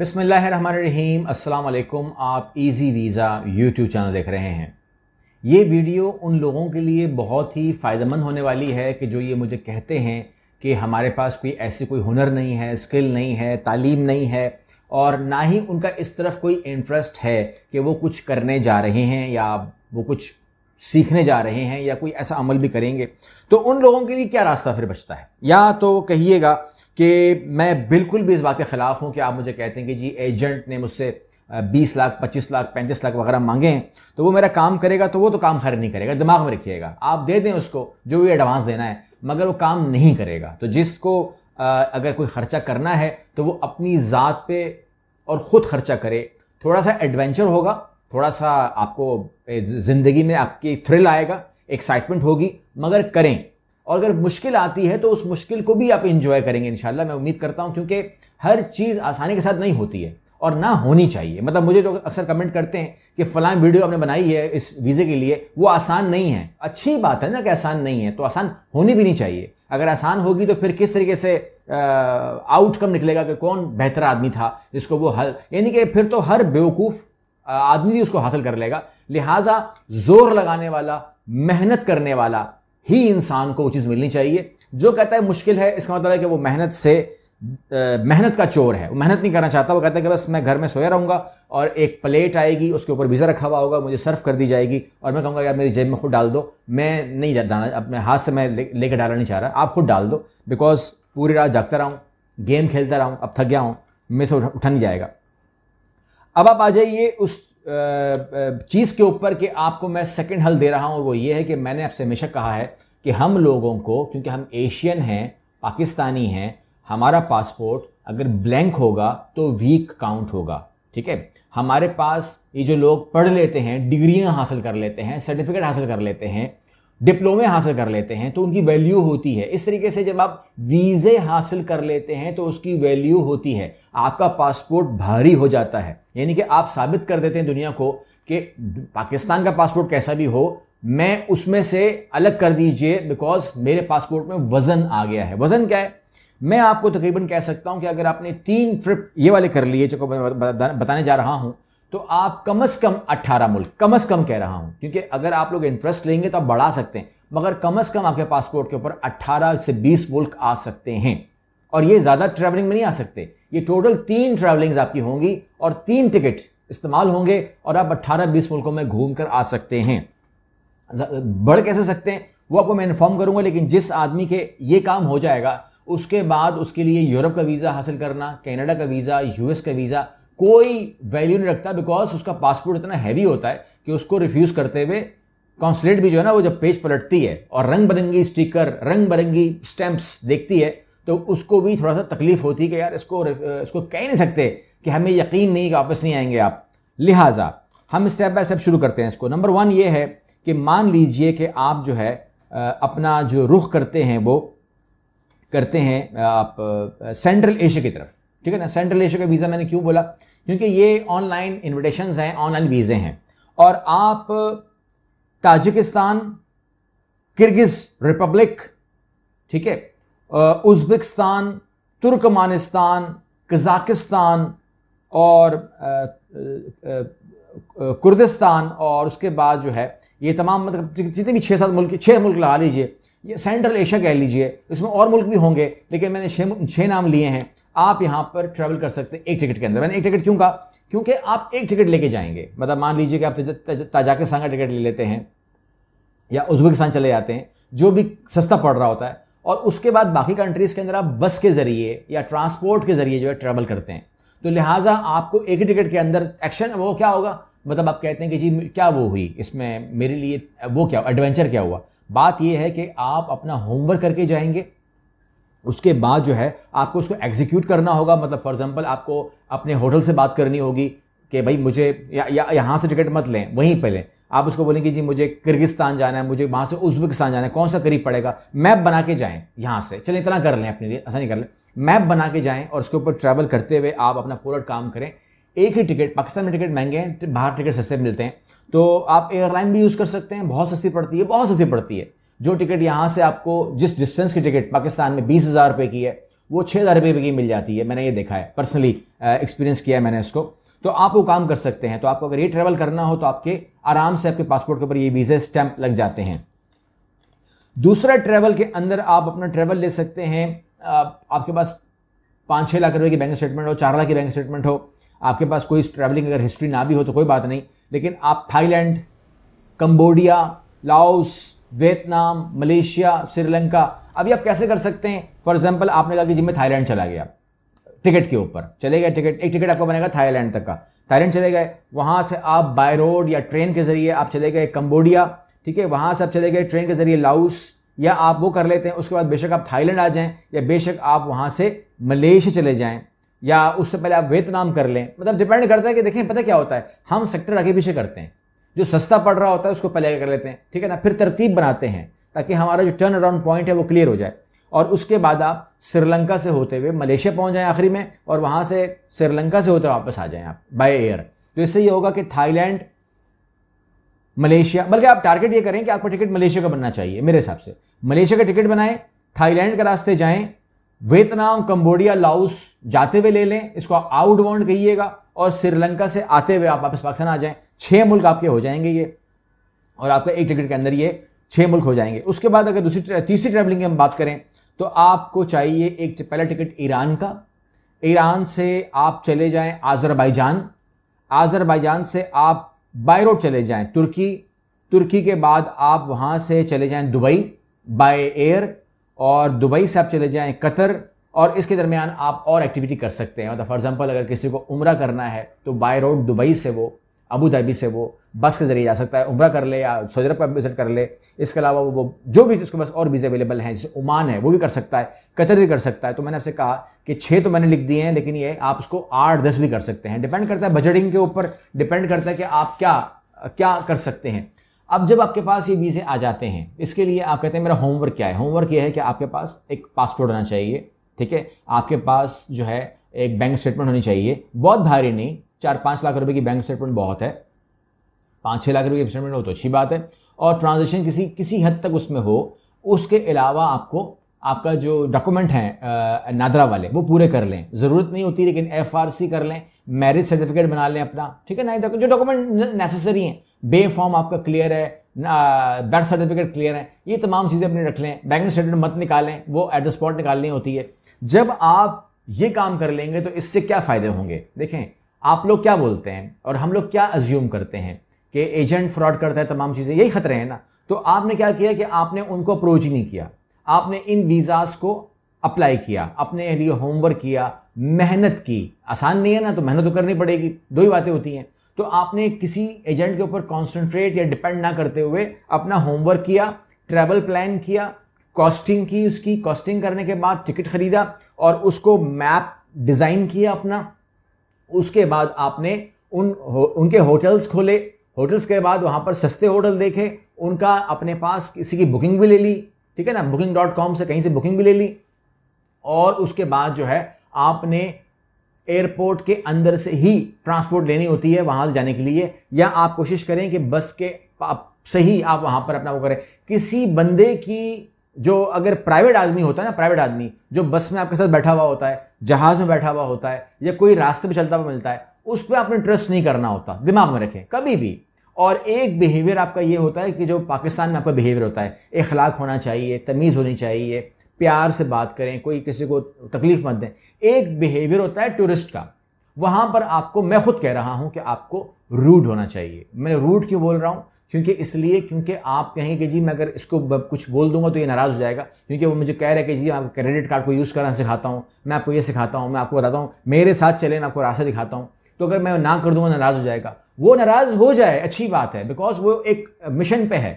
बसमीम अल्लाम आप इजी वीज़ा यूट्यूब चैनल देख रहे हैं ये वीडियो उन लोगों के लिए बहुत ही फ़ायदेमंद होने वाली है कि जो ये मुझे कहते हैं कि हमारे पास कोई ऐसी कोई हुनर नहीं है स्किल नहीं है तालीम नहीं है और ना ही उनका इस तरफ कोई इंटरेस्ट है कि वो कुछ करने जा रहे हैं या वो कुछ सीखने जा रहे हैं या कोई ऐसा अमल भी करेंगे तो उन लोगों के लिए क्या रास्ता फिर बचता है या तो कहिएगा कि मैं बिल्कुल भी इस बात के ख़िलाफ़ हूँ कि आप मुझे कहते हैं कि जी एजेंट ने मुझसे बीस लाख पच्चीस लाख पैंतीस लाख वगैरह मांगे हैं तो वो मेरा काम करेगा तो वो तो काम खैर नहीं करेगा दिमाग में रखिएगा आप दे दें उसको जो भी एडवांस देना है मगर वो काम नहीं करेगा तो जिसको अगर कोई ख़र्चा करना है तो वो अपनी ज़ात पे और ख़ुद ख़र्चा करे थोड़ा सा एडवेंचर होगा थोड़ा सा आपको ज़िंदगी में आपकी थ्रिल आएगा एक्साइटमेंट होगी मगर करें और अगर मुश्किल आती है तो उस मुश्किल को भी आप इन्जॉय करेंगे इन मैं उम्मीद करता हूँ क्योंकि हर चीज़ आसानी के साथ नहीं होती है और ना होनी चाहिए मतलब मुझे जो अक्सर कमेंट करते हैं कि फलां वीडियो आपने बनाई है इस वीज़े के लिए वो आसान नहीं है अच्छी बात है ना कि आसान नहीं है तो आसान होनी भी नहीं चाहिए अगर आसान होगी तो फिर किस तरीके से आउटकम निकलेगा कि कौन बेहतर आदमी था जिसको वो हल यानी कि फिर तो हर बेवकूफ़ आदमी भी उसको हासिल कर लेगा लिहाजा जोर लगाने वाला मेहनत करने वाला ही इंसान को वो चीज़ मिलनी चाहिए जो कहता है मुश्किल है इसका मतलब है कि वो मेहनत से मेहनत का चोर है वो मेहनत नहीं करना चाहता वो कहता है कि बस मैं घर में सोया रहूँगा और एक प्लेट आएगी उसके ऊपर वीज़ा रखा हुआ होगा मुझे सर्व कर दी जाएगी और मैं कहूँगा यार मेरी जेब में खुद डाल दो मैं नहीं डालना अपने हाथ से मैं लेकर ले डालना नहीं चाह रहा आप खुद डाल दो बिकॉज पूरी रात जागता रहा हूँ गेम खेलता रहा हूँ अब थक गया हूँ मेरे से उठा नहीं जाएगा अब आप आ जाइए उस चीज़ के ऊपर कि आपको मैं सेकंड हल दे रहा हूँ और वो ये है कि मैंने आपसे हमेशा कहा है कि हम लोगों को क्योंकि हम एशियन हैं पाकिस्तानी हैं हमारा पासपोर्ट अगर ब्लैंक होगा तो वीक काउंट होगा ठीक है हमारे पास ये जो लोग पढ़ लेते हैं डिग्रियां हासिल कर लेते हैं सर्टिफिकेट हासिल कर लेते हैं डिप्लोमे हासिल कर लेते हैं तो उनकी वैल्यू होती है इस तरीके से जब आप वीज़े हासिल कर लेते हैं तो उसकी वैल्यू होती है आपका पासपोर्ट भारी हो जाता है यानी कि आप साबित कर देते हैं दुनिया को कि पाकिस्तान का पासपोर्ट कैसा भी हो मैं उसमें से अलग कर दीजिए बिकॉज मेरे पासपोर्ट में वज़न आ गया है वज़न क्या है मैं आपको तकरीबन कह सकता हूं कि अगर आपने तीन ट्रिप ये वाले कर लिए जो बताने जा रहा हूं तो आप कम से कम 18 मुल्क कम से कम कह रहा हूं क्योंकि अगर आप लोग इंटरेस्ट लेंगे तो आप बढ़ा सकते हैं मगर कम से कम आपके पासपोर्ट के ऊपर 18 से 20 मुल्क आ सकते हैं और ये ज़्यादा ट्रैवलिंग में नहीं आ सकते ये टोटल तीन ट्रैवलिंग्स आपकी होंगी और तीन टिकट इस्तेमाल होंगे और आप 18-20 मुल्कों में घूम कर आ सकते हैं बढ़ कैसे सकते हैं वो आपको मैं इन्फॉर्म करूंगा लेकिन जिस आदमी के ये काम हो जाएगा उसके बाद उसके लिए यूरोप का वीज़ा हासिल करना कनाडा का वीज़ा यूएस का वीज़ा कोई वैल्यू नहीं रखता बिकॉज उसका पासपोर्ट इतना हैवी होता है कि उसको रिफ्यूज़ करते हुए कॉन्सुलेट भी जो है ना वो जब पेज पलटती है और रंग बिरंगी स्टिकर रंग बिरंगी स्टैंप्स देखती है तो उसको भी थोड़ा सा तकलीफ होती है कि यार इसको इसको कह नहीं सकते कि हमें यकीन नहीं कि वापस नहीं आएंगे आप लिहाजा हम स्टेप बाय स्टेप शुरू करते हैं इसको नंबर वन ये है कि मान लीजिए कि आप जो है अपना जो रुख करते हैं वो करते हैं आप सेंट्रल एशिया की तरफ ठीक है ना सेंट्रल एशिया का वीज़ा मैंने क्यों बोला क्योंकि ये ऑनलाइन इन्विटेशन हैं ऑनलाइन वीज़े हैं और आप ताजिकिस्तान किर्गिज रिपब्लिक ठीक है उज्बेकिस्तान तुर्कमानिस्तान कजाकिस्तान और कुर्दिस्तान और उसके बाद जो है ये तमाम मतलब जितने भी छः सात मुल्क छः मुल्क लगा लीजिए ये सेंट्रल एशिया कह लीजिए इसमें और मुल्क भी होंगे लेकिन मैंने छः छः नाम लिए हैं आप यहाँ पर ट्रैवल कर सकते हैं एक टिकट के अंदर मैंने एक टिकट क्यों कहा क्योंकि आप एक टिकट लेके जाएंगे मतलब मान लीजिए कि आप ताजाकिस्तान का टिकट ले लेते हैं या उज्बेकिस्तान चले जाते हैं जो भी सस्ता पड़ रहा होता है और उसके बाद बाकी कंट्रीज़ के अंदर आप बस के ज़रिए या ट्रांसपोर्ट के ज़रिए जो है ट्रैवल करते हैं तो लिहाजा आपको एक ही टिकट के अंदर एक्शन वो क्या होगा मतलब आप कहते हैं कि जी क्या वो हुई इसमें मेरे लिए वो क्या एडवेंचर क्या हुआ बात ये है कि आप अपना होमवर्क करके जाएंगे उसके बाद जो है आपको उसको एग्जीक्यूट करना होगा मतलब फॉर एग्जांपल आपको अपने होटल से बात करनी होगी कि भाई मुझे या, या यहाँ से टिकट मत लें वहीं पर लें आप उसको बोलेंगे जी मुझे किर्गिस्तान जाना है मुझे वहाँ से उज्बेकिस्तान जाना है कौन सा करीब पड़ेगा मैप बना के जाएं यहाँ से चलिए इतना कर लें अपने लिए ऐसा नहीं कर लें मैप बना के जाएँ और उसके ऊपर ट्रैवल करते हुए आप अपना पूरा काम करें एक ही टिकट पाकिस्तान में टिकट महंगे हैं बाहर टिकट सस्ते मिलते हैं तो आप एयरलाइन भी यूज़ कर सकते हैं बहुत सस्ती पड़ती है बहुत सस्ती पड़ती है जो टिकट यहाँ से आपको जिस डिस्टेंस की टिकट पाकिस्तान में बीस हज़ार रुपये की है वो छः हज़ार रुपये की मिल जाती है मैंने ये देखा है पर्सनली एक्सपीरियंस uh, किया है मैंने इसको तो आप वो काम कर सकते हैं तो आपको अगर ये ट्रैवल करना हो तो आपके आराम से आपके पासपोर्ट के ऊपर ये वीज़ा स्टैंप लग जाते हैं दूसरा ट्रैवल के अंदर आप अपना ट्रैवल ले सकते हैं uh, आपके पास पाँच छः लाख रुपए की बैंक स्टेटमेंट हो चार लाख की बैंक स्टेटमेंट हो आपके पास कोई ट्रैवलिंग अगर हिस्ट्री ना भी हो तो कोई बात नहीं लेकिन आप Thailand Cambodia Laos Vietnam Malaysia Sri Lanka अभी आप कैसे कर सकते हैं फॉर एग्जाम्पल आपने कहा कि जी मैं थाईलैंड चला गया टिकट के ऊपर चले गए टिकट एक टिकट आपका बनेगा थाईलैंड तक का थाईलैंड चले गए वहाँ से आप बाय रोड या ट्रेन के ज़रिए आप चले गए कम्बोडिया ठीक है वहाँ से आप चले गए ट्रेन के ज़रिए लाउस या आप वो कर लेते हैं उसके बाद बेशक आप थाईलैंड आ जाएं या बेशक आप वहाँ से मलेशिया चले जाएं या उससे पहले आप वियतनाम कर लें मतलब डिपेंड करता है कि देखें पता क्या होता है हम सेक्टर आगे पीछे करते हैं जो सस्ता पड़ रहा होता है उसको पहले आगे कर लेते हैं ठीक है ना फिर तरतीब बनाते हैं ताकि हमारा जो टर्न अराउंड पॉइंट है वो क्लियर हो जाए और उसके बाद आप श्रीलंका से होते हुए मलेशिया पहुंच जाएं आखिरी में और वहां से श्रीलंका से होते हुए वापस आ जाएं आप बाय एयर तो इससे ये होगा कि थाईलैंड मलेशिया बल्कि आप टारगेट ये करें कि आपका टिकट मलेशिया का बनना चाहिए मेरे हिसाब से मलेशिया का टिकट बनाएं थाईलैंड के रास्ते जाएं वियतनाम कंबोडिया लाउस जाते हुए ले लें इसको आप आउटबाउंड कहिएगा और श्रीलंका से आते हुए आप वापस पाकिस्तान आ जाएं छह मुल्क आपके हो जाएंगे ये और आपका एक टिकट के अंदर ये छः मुल्क हो जाएंगे उसके बाद अगर दूसरी तीसरी ट्रैवलिंग की हम बात करें तो आपको चाहिए एक पहला टिकट ईरान का ईरान से आप चले जाएं आज़रबाईजान आज़रबाईजान से आप बाय रोड चले जाएं तुर्की तुर्की के बाद आप वहाँ से चले जाएं दुबई बाय एयर और दुबई से आप चले जाएं कतर और इसके दरमियान आप और एक्टिविटी कर सकते हैं मतलब फॉर एग्जांपल अगर किसी को उम्र करना है तो बाय रोड दुबई से वो अबू धाबी से वो बस के ज़रिए जा सकता है उम्र कर ले या सऊदी अरब का विज़िट कर ले इसके अलावा वो जो भी उसके पास और वीज़े अवेलेबल हैं जैसे ओमान है वो भी कर सकता है कतर भी कर सकता है तो मैंने आपसे कहा कि छः तो मैंने लिख दिए हैं लेकिन ये आप उसको आठ दस भी कर सकते हैं डिपेंड करता है बजटिंग के ऊपर डिपेंड करता है कि आप क्या क्या कर सकते हैं अब जब आपके पास ये वीज़े आ जाते हैं इसके लिए आप कहते हैं मेरा होमवर्क क्या है होमवर्क ये है कि आपके पास एक पासपोर्ट होना चाहिए ठीक है आपके पास जो है एक बैंक स्टेटमेंट होनी चाहिए बहुत भारी नहीं चार पाँच लाख रुपए की बैंक स्टेटमेंट बहुत है पाँच छः लाख रुपए की स्टेटमेंट हो तो अच्छी बात है और ट्रांजेक्शन किसी किसी हद तक उसमें हो उसके अलावा आपको आपका जो डॉक्यूमेंट है नादरा वाले वो पूरे कर लें ज़रूरत नहीं होती लेकिन एफ कर लें मैरिज सर्टिफिकेट बना लें अपना ठीक है ना जो डॉक्यूमेंट नेसेसरी हैं बे फॉर्म आपका क्लियर है बर्थ सर्टिफिकेट क्लियर है ये तमाम चीज़ें अपने रख लें बैंक स्टेटमेंट मत निकालें वो एट द स्पॉट निकालनी होती है जब आप ये काम कर लेंगे तो इससे क्या फ़ायदे होंगे देखें आप लोग क्या बोलते हैं और हम लोग क्या अज्यूम करते हैं कि एजेंट फ्रॉड करता है तमाम चीज़ें यही खतरे हैं ना तो आपने क्या किया कि आपने उनको अप्रोच नहीं किया आपने इन वीज़ाज़ को अप्लाई किया अपने लिए होमवर्क किया मेहनत की आसान नहीं है ना तो मेहनत तो करनी पड़ेगी दो ही बातें होती हैं तो आपने किसी एजेंट के ऊपर कॉन्सेंट्रेट या डिपेंड ना करते हुए अपना होमवर्क किया ट्रैवल प्लान किया कॉस्टिंग की उसकी कॉस्टिंग करने के बाद टिकट खरीदा और उसको मैप डिज़ाइन किया अपना उसके बाद आपने उन हो, उनके होटल्स खोले होटल्स के बाद वहाँ पर सस्ते होटल देखे उनका अपने पास किसी की बुकिंग भी ले ली ठीक है ना बुकिंग डॉट कॉम से कहीं से बुकिंग भी ले ली और उसके बाद जो है आपने एयरपोर्ट के अंदर से ही ट्रांसपोर्ट लेनी होती है वहाँ से जाने के लिए या आप कोशिश करें कि बस के सही आप वहाँ पर अपना वो करें किसी बंदे की जो अगर प्राइवेट आदमी होता है ना प्राइवेट आदमी जो बस में आपके साथ बैठा हुआ होता है जहाज में बैठा हुआ होता है या कोई रास्ते में चलता हुआ मिलता है उस पर आपने ट्रस्ट नहीं करना होता दिमाग में रखें कभी भी और एक बिहेवियर आपका ये होता है कि जो पाकिस्तान में आपका बिहेवियर होता है इखलाक होना चाहिए तमीज़ होनी चाहिए प्यार से बात करें कोई किसी को तकलीफ़ मत दें एक बिहेवियर होता है टूरिस्ट का वहां पर आपको मैं खुद कह रहा हूं कि आपको रूड होना चाहिए मैं रूड क्यों बोल रहा हूं क्योंकि इसलिए क्योंकि आप कहें कि जी मैं अगर इसको कुछ बोल दूंगा तो ये नाराज़ हो जाएगा क्योंकि वो मुझे कह रहे हैं कि जी आप क्रेडिट कार्ड को यूज़ करना सिखाता हूँ मैं आपको ये सिखाता हूँ मैं आपको बताता हूँ मेरे साथ चले मैं आपको रास्ता दिखाता हूँ तो अगर मैं ना कर दूंगा नाराज़ हो जाएगा वो नाराज़ हो जाए अच्छी बात है बिकॉज वो एक मिशन पे है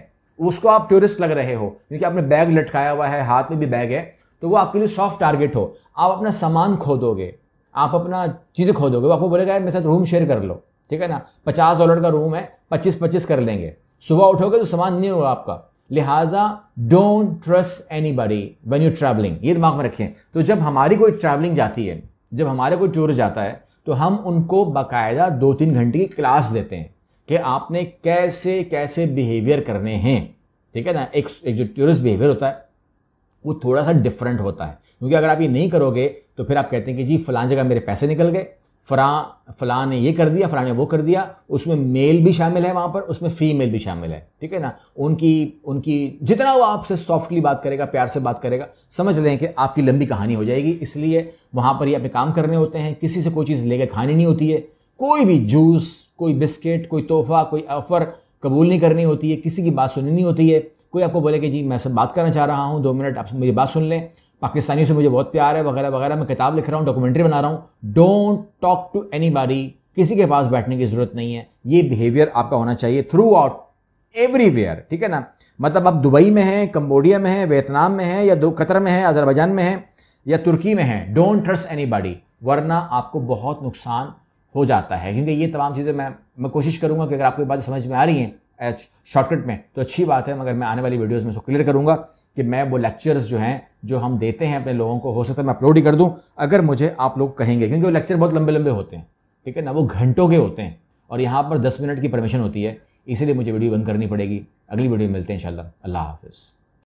उसको आप टूरिस्ट लग रहे हो क्योंकि आपने बैग लटकाया हुआ है हाथ में भी बैग है तो वो आपके लिए सॉफ्ट टारगेट हो आप अपना सामान खो दोगे आप अपना चीज़ें खो दोगे वो आपको बोलेगा यार मेरे साथ रूम शेयर कर लो ठीक है ना पचास डॉलर का रूम है पच्चीस पच्चीस कर लेंगे सुबह उठोगे तो सामान नहीं होगा आपका लिहाजा don't trust anybody when you travelling ये दिमाग में रखें तो जब हमारी कोई ट्रैवलिंग जाती है जब हमारे कोई टूर जाता है तो हम उनको बाकायदा दो तीन घंटे की क्लास देते हैं कि आपने कैसे कैसे बिहेवियर करने हैं ठीक है ना एक, एक जो टूरिस्ट बिहेवियर होता है वो थोड़ा सा डिफरेंट होता है क्योंकि अगर आप ये नहीं करोगे तो फिर आप कहते हैं कि जी फलां जगह मेरे पैसे निकल गए फ़लाँ फ़लाँ ने ये कर दिया फ़लाँ ने वो कर दिया उसमें मेल भी शामिल है वहाँ पर उसमें फ़ीमेल भी शामिल है ठीक है ना उनकी उनकी जितना वो आपसे सॉफ्टली बात करेगा प्यार से बात करेगा समझ रहे हैं कि आपकी लंबी कहानी हो जाएगी इसलिए वहाँ पर ही अपने काम करने होते हैं किसी से कोई चीज़ लेकर खानी नहीं होती है कोई भी जूस कोई बिस्किट कोई तोहफा कोई ऑफ़र कबूल नहीं करनी होती है किसी की बात सुननी नहीं होती है कोई आपको बोले कि जी मैं सब बात करना चाह रहा हूँ दो मिनट आप मेरी बात सुन लें पाकिस्तानियों से मुझे बहुत प्यार है वगैरह वगैरह मैं किताब लिख रहा हूँ डॉक्यूमेंट्री बना रहा हूँ डोंट टॉक टू एनी किसी के पास बैठने की ज़रूरत नहीं है ये बिहेवियर आपका होना चाहिए थ्रू आउट एवरीवेयर ठीक है ना मतलब आप दुबई में हैं कंबोडिया में हैं वियतनाम में हैं या दो कतर में हैं अजरबैजान में हैं या तुर्की में हैं डोंट ट्रस्ट एनी वरना आपको बहुत नुकसान हो जाता है क्योंकि ये तमाम चीज़ें मैं मैं कोशिश करूंगा कि अगर आपको बातें बात समझ में आ रही हैं शॉर्टकट में तो अच्छी बात है मगर मैं आने वाली वीडियोज में इसको क्लियर करूँगा कि मैं वो लेक्चर्स जो हैं जो हम देते हैं अपने लोगों को हो सकता है मैं अपलोड ही कर दूँ अगर मुझे आप लोग कहेंगे क्योंकि वो लेक्चर बहुत लंबे लंबे होते हैं ठीक है ना वो घंटों के होते हैं और यहाँ पर दस मिनट की परमिशन होती है इसीलिए मुझे वीडियो बंद करनी पड़ेगी अगली वीडियो में मिलते हैं इन अल्लाह हाफिज़